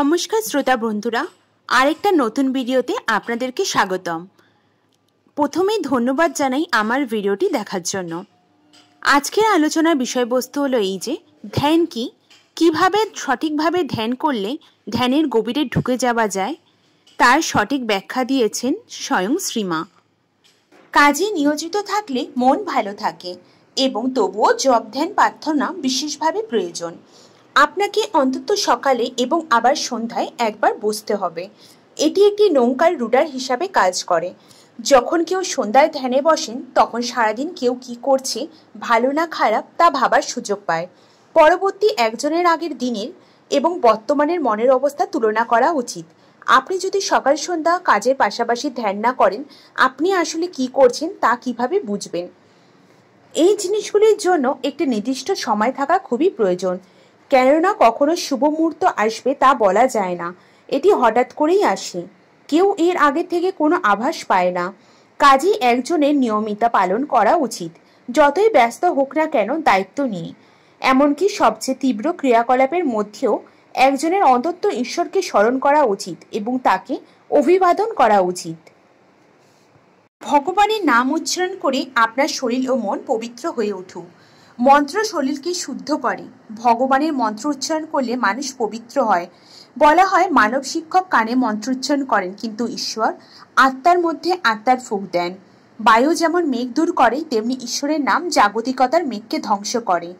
নমস্কার শ্রোতা বন্ধুরা আরেকটা নতুন ভিডিওতে আপনাদেরকে স্বাগতম প্রথমেই ধন্যবাদ জানাই আমার ভিডিওটি দেখার জন্য আজকের আলোচনার বিষয়বস্তু হলো এই যে ধ্যান কি কিভাবে সঠিকভাবে ধ্যান করলে ধ্যানের গভীরে ঢুকে যাওয়া যায় তার সঠিক ব্যাখ্যা দিয়েছেন স্বয়ং শ্রীমা কাজে নিয়োজিত থাকলে মন ভালো থাকে এবং তবুও জব ধ্যান প্রার্থনা বিশেষভাবে প্রয়োজন আপনাকে অন্তত সকালে এবং আবার সন্ধ্যায় একবার বসতে হবে এটি একটি নৌকার রুডার হিসাবে কাজ করে যখন কেউ সন্ধ্যায় ধ্যানে বসেন তখন সারাদিন কেউ কি করছে ভালো না খারাপ তা ভাবার সুযোগ পায় পরবর্তী একজনের আগের দিনের এবং বর্তমানের মনের অবস্থা তুলনা করা উচিত আপনি যদি সকাল সন্ধ্যা কাজের পাশাপাশি ধ্যান না করেন আপনি আসলে কি করছেন তা কিভাবে বুঝবেন এই জিনিসগুলির জন্য একটি নির্দিষ্ট সময় থাকা খুবই প্রয়োজন কেননা কখনো শুভ মুহূর্ত আসবে তা বলা যায় না এটি হঠাৎ করেই আসে কেউ এর আগে থেকে কোনো আভাস পায় না কাজেই একজনের নিয়মিতা পালন করা উচিত যতই ব্যস্ত হোক না কেন দায়িত্ব নিয়ে এমনকি সবচেয়ে তীব্র ক্রিয়াকলাপের মধ্যেও একজনের অন্তত ঈশ্বরকে স্মরণ করা উচিত এবং তাকে অভিবাদন করা উচিত ভগবানের নাম উচ্চারণ করে আপনার শরীর ও মন পবিত্র হয়ে উঠুক মন্ত্র শরীরকে শুদ্ধ করে ভগবানের মন্ত্র উচ্চারণ করলে মানুষ পবিত্র হয় বলা হয় মানব শিক্ষক কানে মন্ত্রোচ্চারণ করেন কিন্তু ঈশ্বর আত্মার মধ্যে আত্মার ফুক দেন বায়ু যেমন মেঘ দূর করে তেমনি ঈশ্বরের নাম জাগতিকতার মেঘকে ধ্বংস করে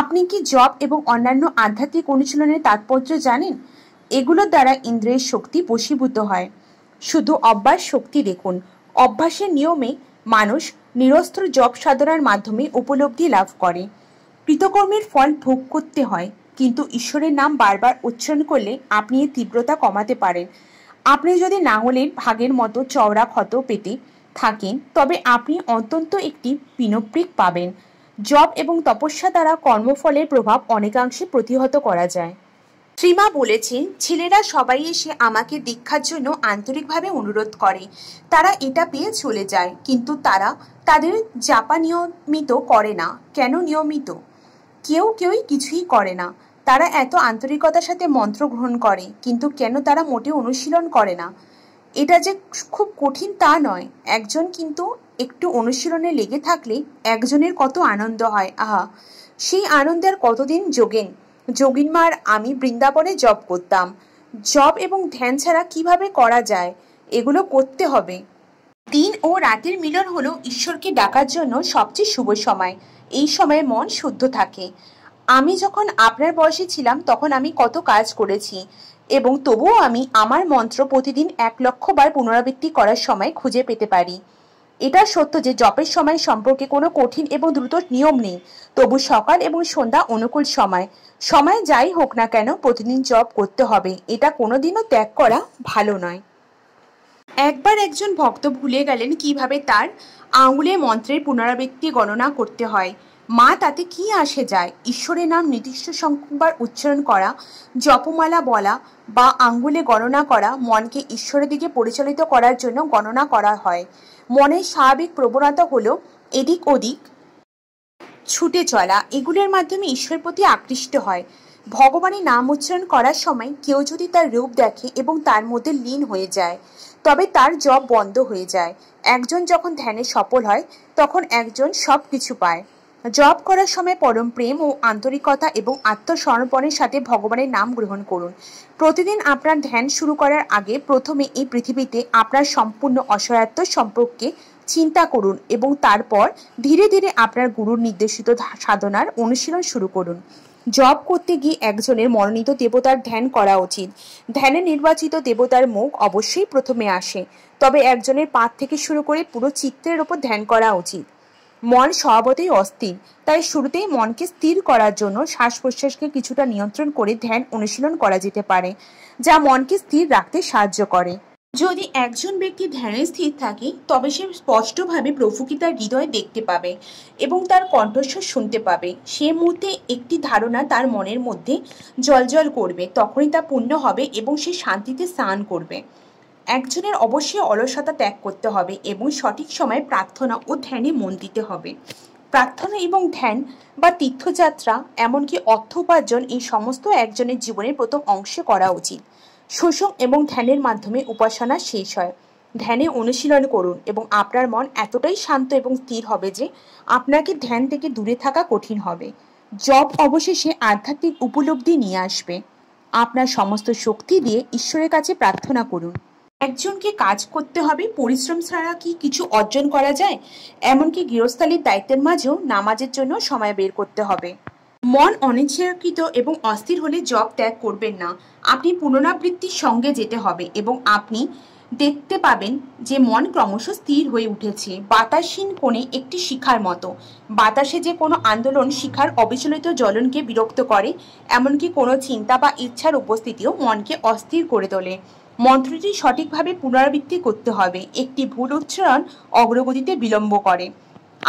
আপনি কি জব এবং অন্যান্য আধ্যাত্মিক অনুশীলনের তাৎপর্য জানেন এগুলোর দ্বারা ইন্দ্রের শক্তি বশীভূত হয় শুধু অভ্যাস শক্তি দেখুন অভ্যাসের নিয়মে মানুষ নিরস্ত্র জপ সাধনার মাধ্যমে উপলব্ধি লাভ করে কৃতকর্মের ফল ভোগ করতে হয় কিন্তু ঈশ্বরের নাম বারবার উচ্চারণ করলে আপনি এর তীব্রতা কমাতে পারেন আপনি যদি নাঙলের ভাগের মতো চওড়া ক্ষত পেতে থাকেন তবে আপনি অত্যন্ত একটি পিনপ্রিক পাবেন জব এবং তপস্যা দ্বারা কর্মফলের প্রভাব অনেকাংশে প্রতিহত করা যায় শ্রীমা বলেছেন ছেলেরা সবাই এসে আমাকে দীক্ষার জন্য আন্তরিকভাবে অনুরোধ করে তারা এটা পেয়ে চলে যায় কিন্তু তারা তাদের জাপা নিয়মিত করে না কেন নিয়মিত কেউ কেউই কিছুই করে না তারা এত আন্তরিকতার সাথে মন্ত্র গ্রহণ করে কিন্তু কেন তারা মোটে অনুশীলন করে না এটা যে খুব কঠিন তা নয় একজন কিন্তু একটু অনুশীলনে লেগে থাকলে একজনের কত আনন্দ হয় আহা সেই আনন্দের কতদিন যোগেন যোগিনমার আমি বৃন্দাবনে জব করতাম জব এবং ধ্যান ছাড়া কিভাবে করা যায় এগুলো করতে হবে দিন ও রাতের মিলন হলো ঈশ্বরকে ডাকার জন্য সবচেয়ে শুভ সময় এই সময়ে মন শুদ্ধ থাকে আমি যখন আপনার বয়সে ছিলাম তখন আমি কত কাজ করেছি এবং তবুও আমি আমার মন্ত্র প্রতিদিন এক লক্ষ বার পুনরাবৃত্তি করার সময় খুঁজে পেতে পারি এটা সত্য যে জপের সময় সম্পর্কে কোনো কঠিন এবং দ্রুত নিয়ম নেই তবু সকাল এবং সন্ধ্যা অনুকূল সময় সময় যাই হোক না কেন প্রতিদিন জপ করতে হবে এটা কোনোদিনও ত্যাগ করা ভালো নয় একবার একজন ভক্ত ভুলে গেলেন কিভাবে তার আঙুলে মন্ত্রের পুনরাবৃত্তি গণনা করতে হয় মা তাতে কি আসে যায় ঈশ্বরের নাম নির্দিষ্ট সংখ্যকবার উচ্চারণ করা জপমালা বলা বা আঙ্গুলে গণনা করা মনকে ঈশ্বরের দিকে পরিচালিত করার জন্য গণনা করা হয় মনের স্বাভাবিক প্রবণতা হলো এদিক ওদিক ছুটে চলা এগুলোর মাধ্যমে ঈশ্বরের প্রতি আকৃষ্ট হয় ভগবানের নাম উচ্চারণ করার সময় কেউ যদি তার রূপ দেখে এবং তার মধ্যে লীন হয়ে যায় তবে তার জব বন্ধ হয়ে যায় একজন যখন ধ্যানে সফল হয় তখন একজন সব কিছু পায় জব করার সময় পরম প্রেম ও আন্তরিকতা এবং আত্মসমর্পণের সাথে ভগবানের নাম গ্রহণ করুন প্রতিদিন আপনার ধ্যান শুরু করার আগে প্রথমে এই পৃথিবীতে আপনার সম্পূর্ণ অসহায়ত্ব সম্পর্কে চিন্তা করুন এবং তারপর ধীরে ধীরে আপনার গুরুর নির্দেশিত সাধনার অনুশীলন শুরু করুন জব করতে গিয়ে একজনের মনোনীত দেবতার ধ্যান করা উচিত ধ্যানে নির্বাচিত দেবতার মুখ অবশ্যই প্রথমে আসে তবে একজনের পাত থেকে শুরু করে পুরো চিত্রের ওপর ধ্যান করা উচিত মন স্বভাবতেই অস্থির তাই শুরুতেই মনকে স্থির করার জন্য শ্বাস প্রশ্বাসকে কিছুটা নিয়ন্ত্রণ করে ধ্যান অনুশীলন করা যেতে পারে যা মনকে স্থির রাখতে সাহায্য করে যদি একজন ব্যক্তি ধ্যানে স্থির থাকে তবে সে স্পষ্টভাবে প্রভুকে তার হৃদয় দেখতে পাবে এবং তার কণ্ঠস্বর শুনতে পাবে সে মুহূর্তে একটি ধারণা তার মনের মধ্যে জলজল করবে তখনই তা পূর্ণ হবে এবং সে শান্তিতে স্নান করবে একজনের অবশ্যই অলসতা ত্যাগ করতে হবে এবং সঠিক সময়ে প্রার্থনা ও ধ্যানে মন দিতে হবে প্রার্থনা এবং ধ্যান বা তীর্থযাত্রা এমনকি অর্থ উপার্জন এই সমস্ত একজনের জীবনের প্রথম অংশে করা উচিত শোষণ এবং ধ্যানের মাধ্যমে উপাসনা শেষ হয় ধ্যানে অনুশীলন করুন এবং আপনার মন এতটাই শান্ত এবং স্থির হবে যে আপনাকে ধ্যান থেকে দূরে থাকা কঠিন হবে জব অবশেষে আধ্যাত্মিক উপলব্ধি নিয়ে আসবে আপনার সমস্ত শক্তি দিয়ে ঈশ্বরের কাছে প্রার্থনা করুন একজনকে কাজ করতে হবে পরিশ্রম ছাড়া কি কিছু অর্জন করা যায় এমনকি গৃহস্থালির দায়িত্বের মাঝেও নামাজের জন্য সময় বের করতে হবে মন অনিচ্ছাকৃত এবং অস্থির হলে জব ত্যাগ করবেন না আপনি পুনরাবৃত্তির সঙ্গে যেতে হবে এবং আপনি দেখতে পাবেন যে মন ক্রমশ স্থির হয়ে উঠেছে বাতাসহীন কোণে একটি শিখার মতো বাতাসে যে কোনো আন্দোলন শিখার অবিচলিত জ্বলনকে বিরক্ত করে এমনকি কোনো চিন্তা বা ইচ্ছার উপস্থিতিও মনকে অস্থির করে তোলে মন্ত্রটি সঠিকভাবে পুনরাবৃত্তি করতে হবে একটি ভুল উচ্চারণ অগ্রগতিতে বিলম্ব করে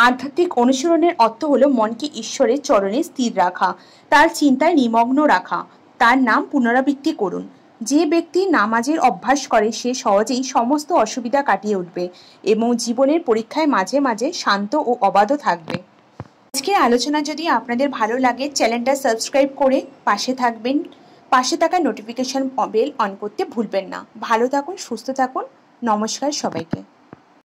আধ্যাত্মিক অনুশীলনের অর্থ হলো মনকে ঈশ্বরের চরণে স্থির রাখা তার চিন্তায় নিমগ্ন রাখা তার নাম পুনরাবৃত্তি করুন যে ব্যক্তি নামাজের অভ্যাস করে সে সহজেই সমস্ত অসুবিধা কাটিয়ে উঠবে এবং জীবনের পরীক্ষায় মাঝে মাঝে শান্ত ও অবাধ থাকবে আজকের আলোচনা যদি আপনাদের ভালো লাগে চ্যানেলটা সাবস্ক্রাইব করে পাশে থাকবেন পাশে থাকা নোটিফিকেশন বেল অন করতে ভুলবেন না ভালো থাকুন সুস্থ থাকুন নমস্কার সবাইকে